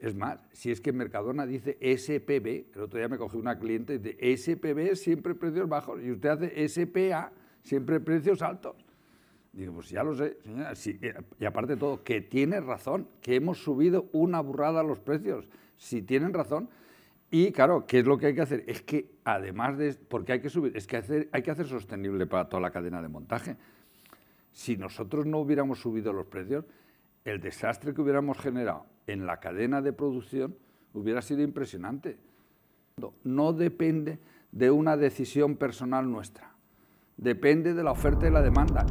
Es más, si es que Mercadona dice SPB, el otro día me cogió una cliente y dice SPB siempre precios bajos y usted hace SPA siempre precios altos. Digo, pues ya lo sé, señora. Eh, y aparte de todo, que tiene razón, que hemos subido una burrada los precios. Si tienen razón. Y claro, ¿qué es lo que hay que hacer? Es que además de... Porque hay que subir, es que hay que hacer sostenible para toda la cadena de montaje. Si nosotros no hubiéramos subido los precios, el desastre que hubiéramos generado en la cadena de producción hubiera sido impresionante. No depende de una decisión personal nuestra, depende de la oferta y la demanda.